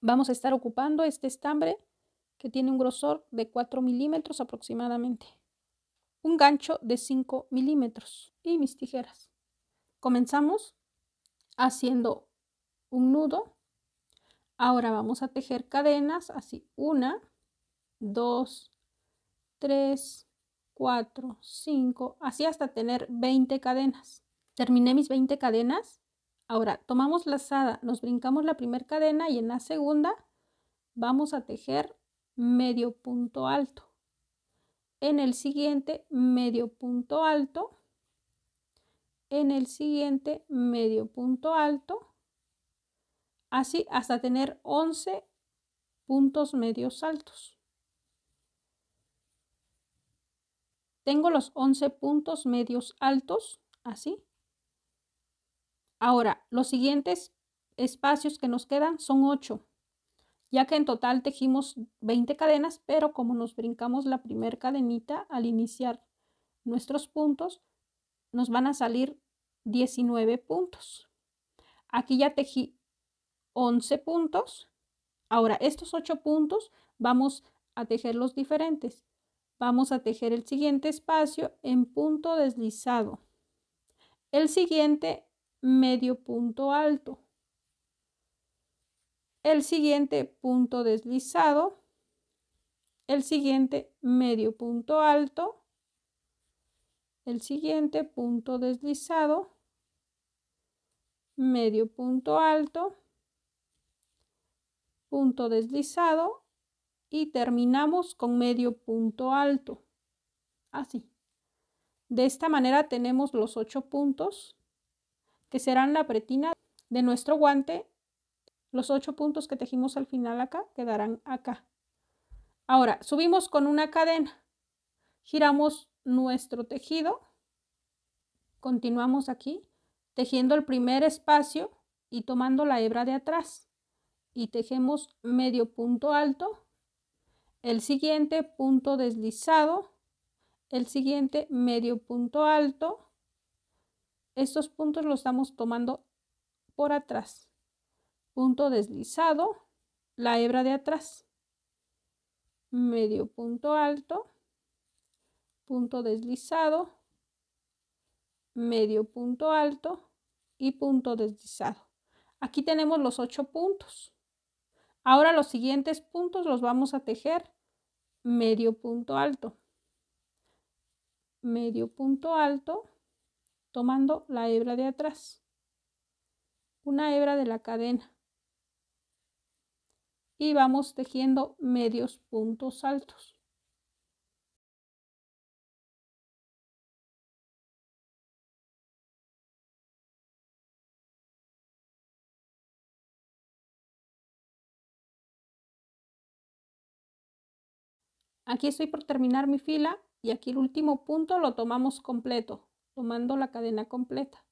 Vamos a estar ocupando este estambre que tiene un grosor de 4 milímetros aproximadamente. Un gancho de 5 milímetros y mis tijeras. Comenzamos haciendo un nudo. Ahora vamos a tejer cadenas, así una, 2, 3, 4, 5, así hasta tener 20 cadenas. Terminé mis 20 cadenas Ahora, tomamos lazada, nos brincamos la primera cadena y en la segunda vamos a tejer medio punto alto. En el siguiente, medio punto alto. En el siguiente, medio punto alto. Así hasta tener 11 puntos medios altos. Tengo los 11 puntos medios altos, así. Ahora, los siguientes espacios que nos quedan son 8, ya que en total tejimos 20 cadenas, pero como nos brincamos la primera cadenita al iniciar nuestros puntos, nos van a salir 19 puntos. Aquí ya tejí 11 puntos. Ahora, estos 8 puntos vamos a tejer los diferentes. Vamos a tejer el siguiente espacio en punto deslizado. El siguiente medio punto alto. El siguiente punto deslizado. El siguiente medio punto alto. El siguiente punto deslizado. Medio punto alto. Punto deslizado. Y terminamos con medio punto alto. Así. De esta manera tenemos los ocho puntos que serán la pretina de nuestro guante. Los ocho puntos que tejimos al final acá quedarán acá. Ahora, subimos con una cadena, giramos nuestro tejido, continuamos aquí, tejiendo el primer espacio y tomando la hebra de atrás y tejemos medio punto alto, el siguiente punto deslizado, el siguiente medio punto alto, estos puntos los estamos tomando por atrás. Punto deslizado, la hebra de atrás. Medio punto alto, punto deslizado, medio punto alto y punto deslizado. Aquí tenemos los ocho puntos. Ahora los siguientes puntos los vamos a tejer medio punto alto, medio punto alto, tomando la hebra de atrás, una hebra de la cadena y vamos tejiendo medios puntos altos. Aquí estoy por terminar mi fila y aquí el último punto lo tomamos completo tomando la cadena completa.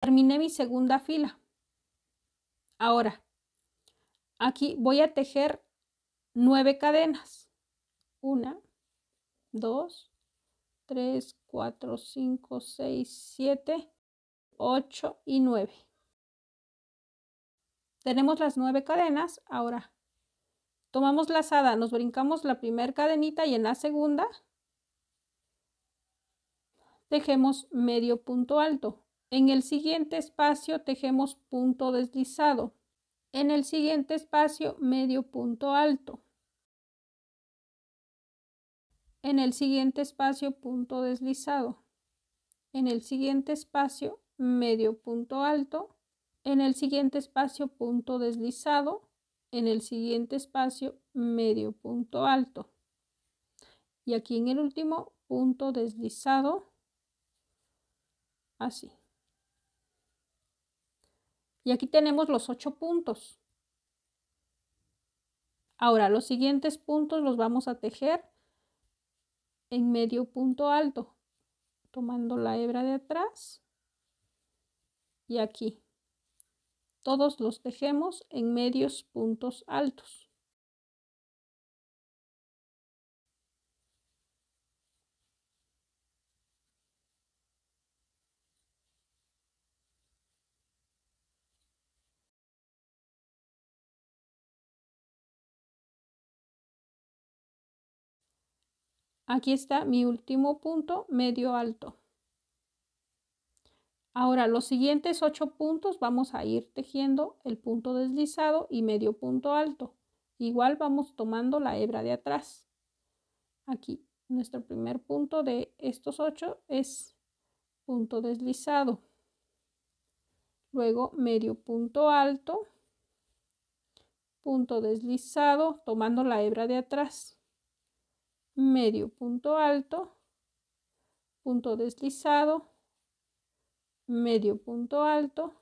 Terminé mi segunda fila. Ahora, aquí voy a tejer nueve cadenas. Una, dos, tres, cuatro, cinco, seis, siete, ocho y nueve. Tenemos las nueve cadenas. Ahora tomamos lazada, nos brincamos la primera cadenita y en la segunda tejemos medio punto alto. En el siguiente espacio tejemos punto deslizado. En el siguiente espacio medio punto alto. En el siguiente espacio punto deslizado. En el siguiente espacio medio punto alto. En el siguiente espacio punto deslizado en el siguiente espacio medio punto alto y aquí en el último punto deslizado así y aquí tenemos los ocho puntos ahora los siguientes puntos los vamos a tejer en medio punto alto tomando la hebra de atrás y aquí todos los tejemos en medios puntos altos. Aquí está mi último punto medio alto. Ahora, los siguientes ocho puntos vamos a ir tejiendo el punto deslizado y medio punto alto. Igual vamos tomando la hebra de atrás. Aquí, nuestro primer punto de estos ocho es punto deslizado. Luego, medio punto alto. Punto deslizado, tomando la hebra de atrás. Medio punto alto. Punto deslizado medio punto alto,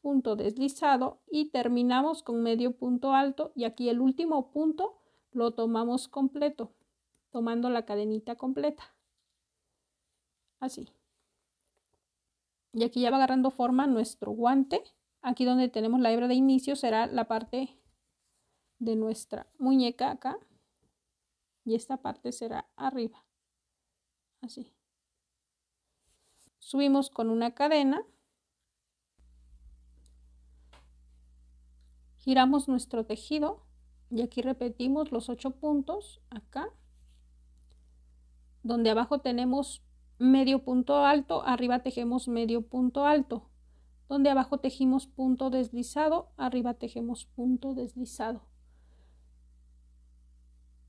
punto deslizado y terminamos con medio punto alto y aquí el último punto lo tomamos completo, tomando la cadenita completa. Así. Y aquí ya va agarrando forma nuestro guante. Aquí donde tenemos la hebra de inicio será la parte de nuestra muñeca acá. Y esta parte será arriba. Así subimos con una cadena, giramos nuestro tejido y aquí repetimos los ocho puntos acá, donde abajo tenemos medio punto alto, arriba tejemos medio punto alto, donde abajo tejimos punto deslizado, arriba tejemos punto deslizado,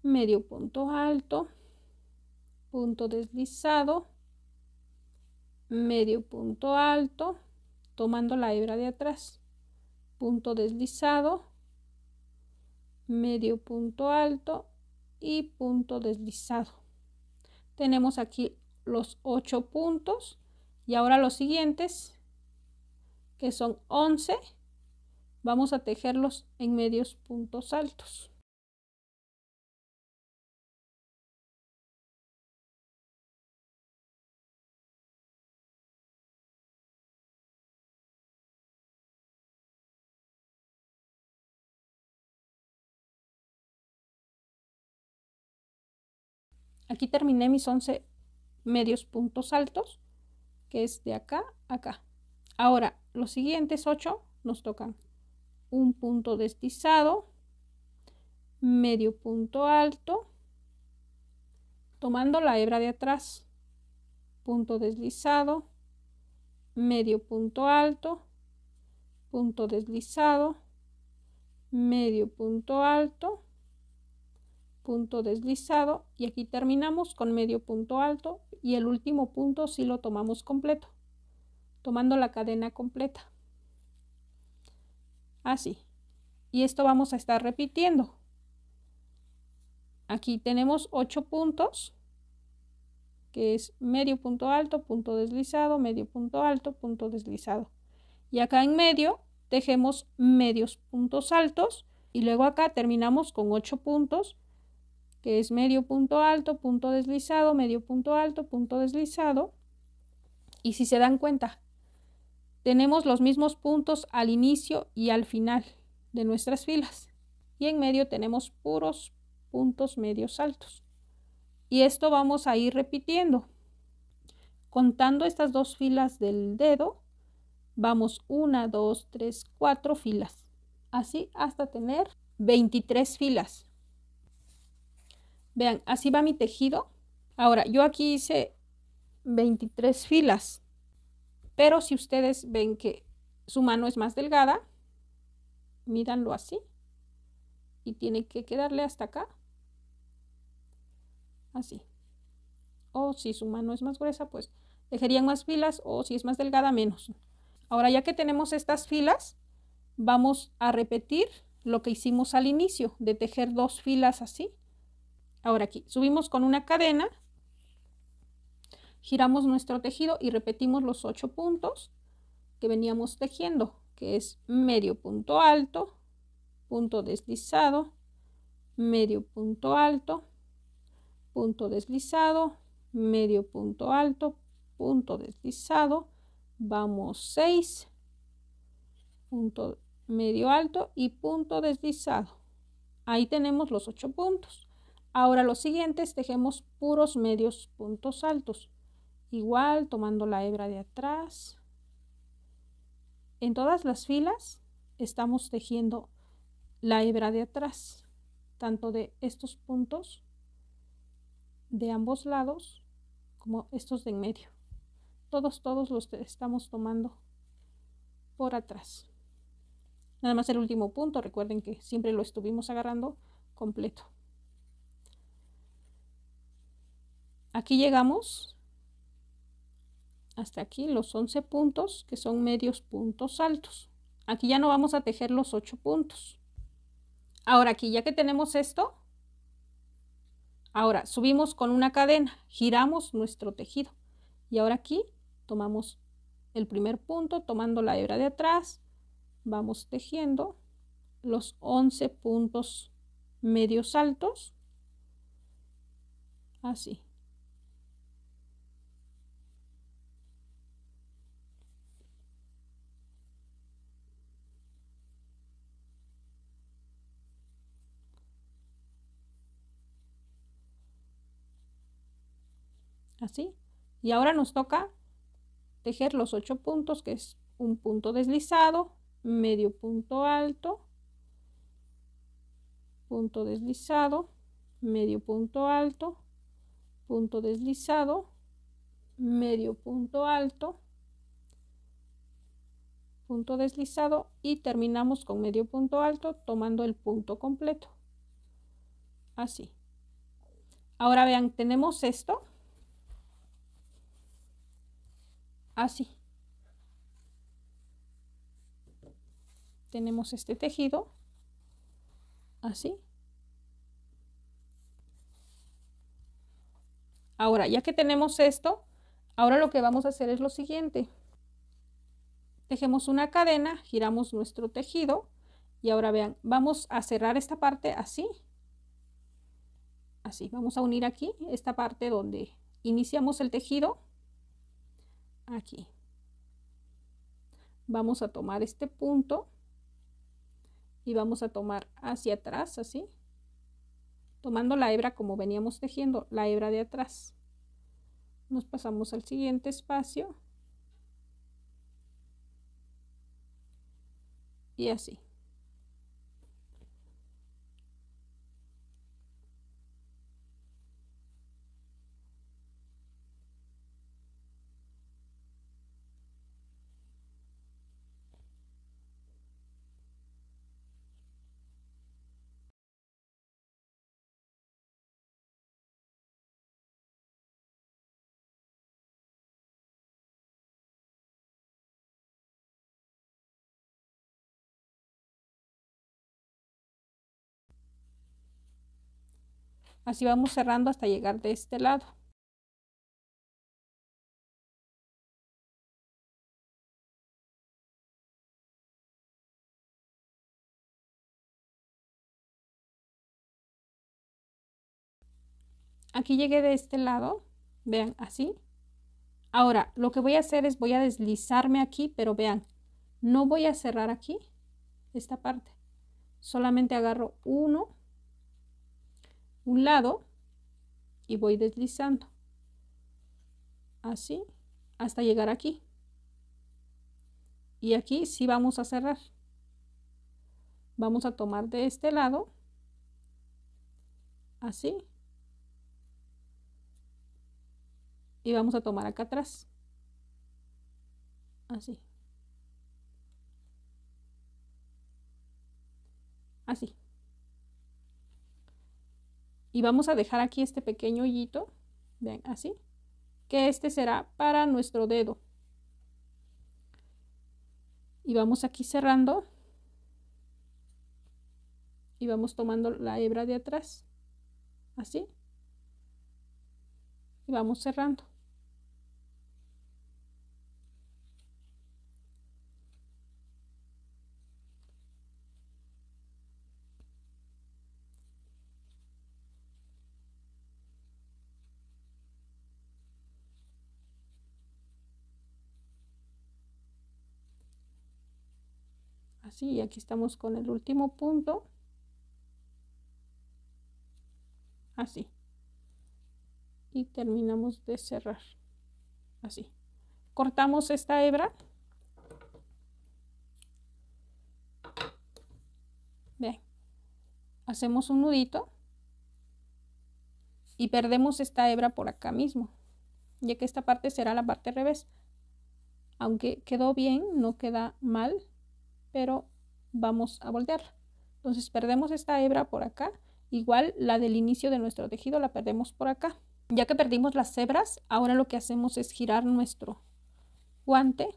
medio punto alto, punto deslizado, medio punto alto, tomando la hebra de atrás, punto deslizado, medio punto alto y punto deslizado. Tenemos aquí los ocho puntos y ahora los siguientes, que son 11, vamos a tejerlos en medios puntos altos. Aquí terminé mis 11 medios puntos altos, que es de acá a acá. Ahora, los siguientes ocho nos tocan un punto deslizado, medio punto alto, tomando la hebra de atrás, punto deslizado, medio punto alto, punto deslizado, medio punto alto, punto deslizado y aquí terminamos con medio punto alto y el último punto si lo tomamos completo, tomando la cadena completa. Así. Y esto vamos a estar repitiendo. Aquí tenemos 8 puntos, que es medio punto alto, punto deslizado, medio punto alto, punto deslizado. Y acá en medio tejemos medios puntos altos y luego acá terminamos con 8 puntos que es medio punto alto, punto deslizado, medio punto alto, punto deslizado. Y si se dan cuenta, tenemos los mismos puntos al inicio y al final de nuestras filas. Y en medio tenemos puros puntos medios altos. Y esto vamos a ir repitiendo. Contando estas dos filas del dedo, vamos una, dos, tres, cuatro filas. Así hasta tener 23 filas. Vean, así va mi tejido. Ahora, yo aquí hice 23 filas, pero si ustedes ven que su mano es más delgada, mídanlo así y tiene que quedarle hasta acá. Así. O si su mano es más gruesa, pues tejerían más filas o si es más delgada, menos. Ahora ya que tenemos estas filas, vamos a repetir lo que hicimos al inicio de tejer dos filas así Ahora aquí, subimos con una cadena, giramos nuestro tejido y repetimos los ocho puntos que veníamos tejiendo, que es medio punto alto, punto deslizado, medio punto alto, punto deslizado, medio punto alto, punto deslizado, vamos 6, punto medio alto y punto deslizado. Ahí tenemos los ocho puntos. Ahora los siguientes tejemos puros medios puntos altos. Igual tomando la hebra de atrás. En todas las filas estamos tejiendo la hebra de atrás, tanto de estos puntos de ambos lados como estos de en medio. Todos, todos los estamos tomando por atrás. Nada más el último punto, recuerden que siempre lo estuvimos agarrando completo. Aquí llegamos hasta aquí los 11 puntos que son medios puntos altos. Aquí ya no vamos a tejer los 8 puntos. Ahora aquí ya que tenemos esto, ahora subimos con una cadena, giramos nuestro tejido y ahora aquí tomamos el primer punto tomando la hebra de atrás, vamos tejiendo los 11 puntos medios altos, así. así. Y ahora nos toca tejer los ocho puntos, que es un punto deslizado, medio punto alto, punto deslizado, medio punto alto, punto deslizado, medio punto alto, punto deslizado y terminamos con medio punto alto tomando el punto completo. Así. Ahora vean, tenemos esto así. Ah, tenemos este tejido, así. Ahora, ya que tenemos esto, ahora lo que vamos a hacer es lo siguiente. Tejemos una cadena, giramos nuestro tejido y ahora vean, vamos a cerrar esta parte así. Así, vamos a unir aquí esta parte donde iniciamos el tejido aquí. Vamos a tomar este punto y vamos a tomar hacia atrás, así. Tomando la hebra como veníamos tejiendo, la hebra de atrás. Nos pasamos al siguiente espacio. Y así. Así vamos cerrando hasta llegar de este lado. Aquí llegué de este lado, vean, así. Ahora, lo que voy a hacer es voy a deslizarme aquí, pero vean, no voy a cerrar aquí, esta parte. Solamente agarro uno un lado y voy deslizando. Así hasta llegar aquí. Y aquí sí vamos a cerrar. Vamos a tomar de este lado. Así. Y vamos a tomar acá atrás. Así. Así. Y vamos a dejar aquí este pequeño hoyito, vean, así, que este será para nuestro dedo. Y vamos aquí cerrando. Y vamos tomando la hebra de atrás, así. Y vamos cerrando. así y aquí estamos con el último punto así y terminamos de cerrar así cortamos esta hebra bien hacemos un nudito y perdemos esta hebra por acá mismo ya que esta parte será la parte revés aunque quedó bien no queda mal pero vamos a voltearla. Entonces perdemos esta hebra por acá, igual la del inicio de nuestro tejido la perdemos por acá. Ya que perdimos las hebras, ahora lo que hacemos es girar nuestro guante,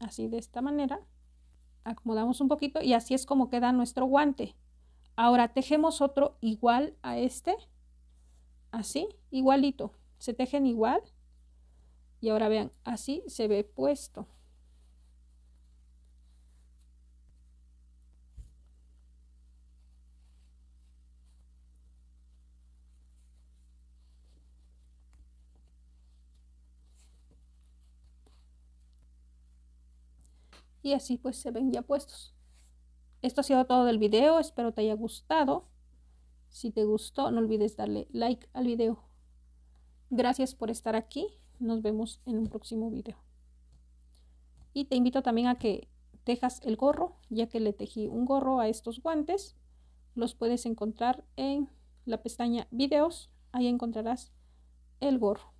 así de esta manera. Acomodamos un poquito y así es como queda nuestro guante. Ahora tejemos otro igual a este, así, igualito. Se tejen igual y ahora vean, así se ve puesto. y así pues se ven ya puestos. Esto ha sido todo del video, espero te haya gustado. Si te gustó, no olvides darle like al video. Gracias por estar aquí, nos vemos en un próximo video. Y te invito también a que tejas el gorro, ya que le tejí un gorro a estos guantes. Los puedes encontrar en la pestaña videos, ahí encontrarás el gorro.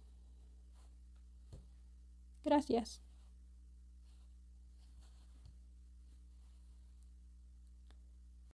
Gracias.